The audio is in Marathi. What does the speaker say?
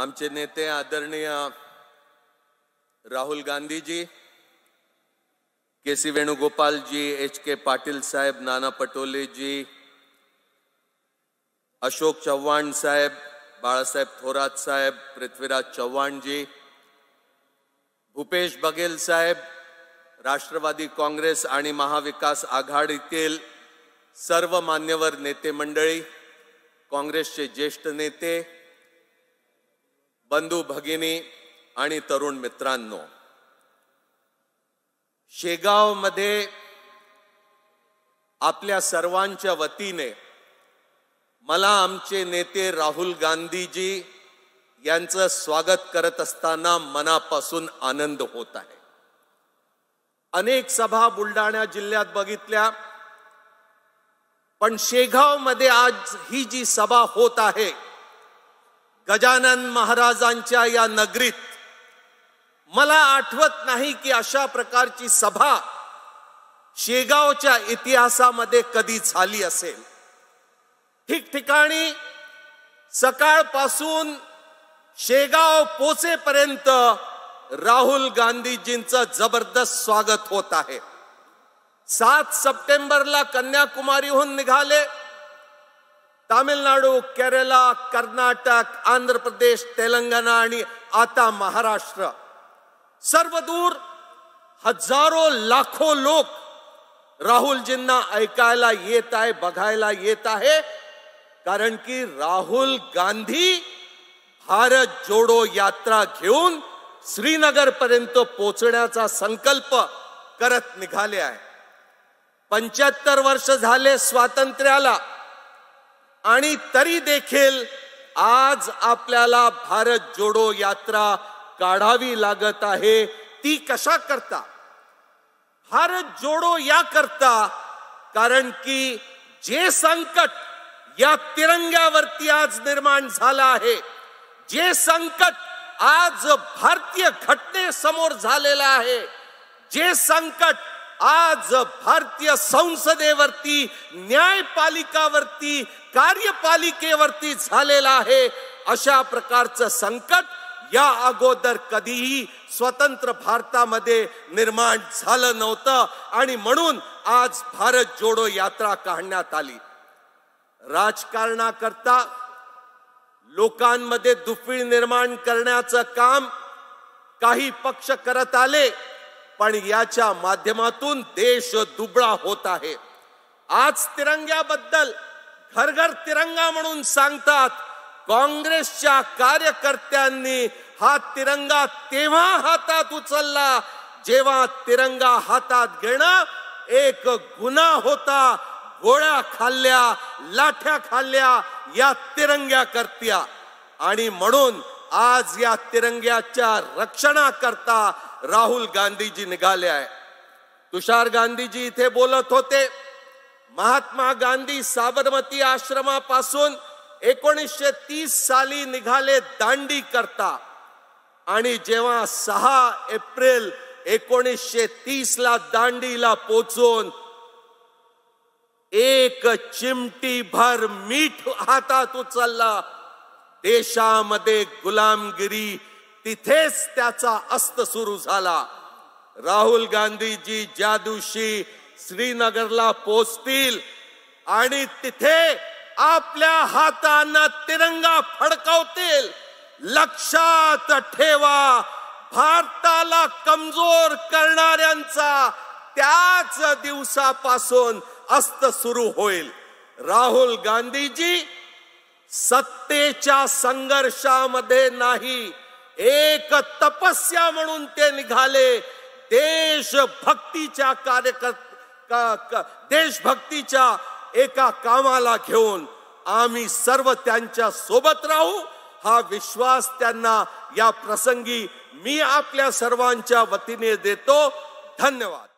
आमचे नेते आदरणीय Rahul Gandhiji K C Venugopalji H K Patil साहेब नाना पटोलेजी अशोक चव्हाण साहेब बाळासाहेब थोरात साहेब पृथ्वीराज चव्हाणजी भूपेश बघेल साहेब राष्ट्रवादी काँग्रेस आणि महाविकास आघाडीतील सर्व मान्यवर नेते मंडळी काँग्रेसचे ज्येष्ठ नेते बंधू भगिनी आणि तरुण मित्रांनो शेगावमध्ये आपल्या सर्वांच्या वतीने मला आमचे नेते राहुल गांधीजी यांचं स्वागत करत असताना मनापासून आनंद होत आहे अनेक सभा बुलढाणा जिल्ह्यात बघितल्या पण शेगावमध्ये आज ही जी सभा होत आहे गजानन महाराजांच्या या नगरीत मला आठवत नाही की अशा प्रकारची सभा शेगावच्या इतिहासामध्ये कधी झाली असेल ठिकठिकाणी सकाळपासून शेगाव पोचेपर्यंत राहुल गांधीजींचं जबरदस्त स्वागत होत आहे सात सप्टेंबरला कन्याकुमारीहून निघाले तामिळनाडू केरला कर्नाटक आंध्र प्रदेश तेलंगणा आणि आता महाराष्ट्र सर्वदूर हजारो लाखो लोक राहुलजींना ऐकायला येत आहे बघायला येत आहे कारण की राहुल गांधी भारत जोडो यात्रा घेऊन श्रीनगर पर्यंत पोचण्याचा संकल्प करत निघाले आहे पंच्याहत्तर वर्ष झाले स्वातंत्र्याला आणि तरी देखील आज आपल्याला भारत जोडो यात्रा काढावी लागत आहे ती कशा करता भारत जोडो या करता कारण की जे संकट या तिरंग्यावरती आज निर्माण झालं आहे जे संकट आज भारतीय घटनेसमोर झालेलं आहे जे संकट आज भारतीय संसदेवरती न्यायपालिकावरती कार्यपालिकेवरती झालेला आहे अशा प्रकारचं संकट या अगोदर कधीही स्वतंत्र भारतामध्ये निर्माण झालं नव्हतं आणि म्हणून आज भारत जोडो यात्रा काढण्यात आली राजकारणाकरता लोकांमध्ये दुफीळ निर्माण करण्याचं काम काही पक्ष करत आले पण याच्या माध्यमातून देश दुबळा होत आहे आज तिरंग्याबद्दल घर घर तिरंगा म्हणून सांगतात काँग्रेसच्या कार्यकर्त्यांनी हा तिरंगा तेव्हा हातात उचलला जेव्हा तिरंगा हातात घेणं एक गुन्हा होता गोळ्या खाल्ल्या लाठ्या खाल्ल्या या तिरंग्या करत्या आणि म्हणून आज या तिरंग्याच्या रक्षणाकरता राहुल गांधीजी निघाले आहे तुषार गांधीजी इथे बोलत होते महात्मा गांधी साबरमती आश्रमापासून एकोणीसशे तीस साली निघाले दांडी करता आणि जेव्हा सहा एप्रिल एकोणीसशे तीस ला दांडीला पोचून एक चिमटी भर मीठ हातात उचलला देशामध्ये गुलामगिरी तिथेच त्याचा अस्त सुरू झाला राहुल गांधीजी ज्या श्रीनगरला पोचतील आणि तिथे आपल्या हातांना तिरंगा फडकवतील लक्षात ठेवा भारताला कमजोर करणाऱ्यांचा त्याच दिवसापासून अस्त सुरू होईल राहुल गांधीजी सत्तेच्या संघर्षामध्ये नाही एक तपस्या म्हणून ते निघाले देशभक्तीच्या कार्यकर्त्या देशभक्तीच्या एका कामाला घेऊन आम्ही सर्व त्यांच्या सोबत राहू हा विश्वास त्यांना या प्रसंगी मी आपल्या सर्वांच्या वतीने देतो धन्यवाद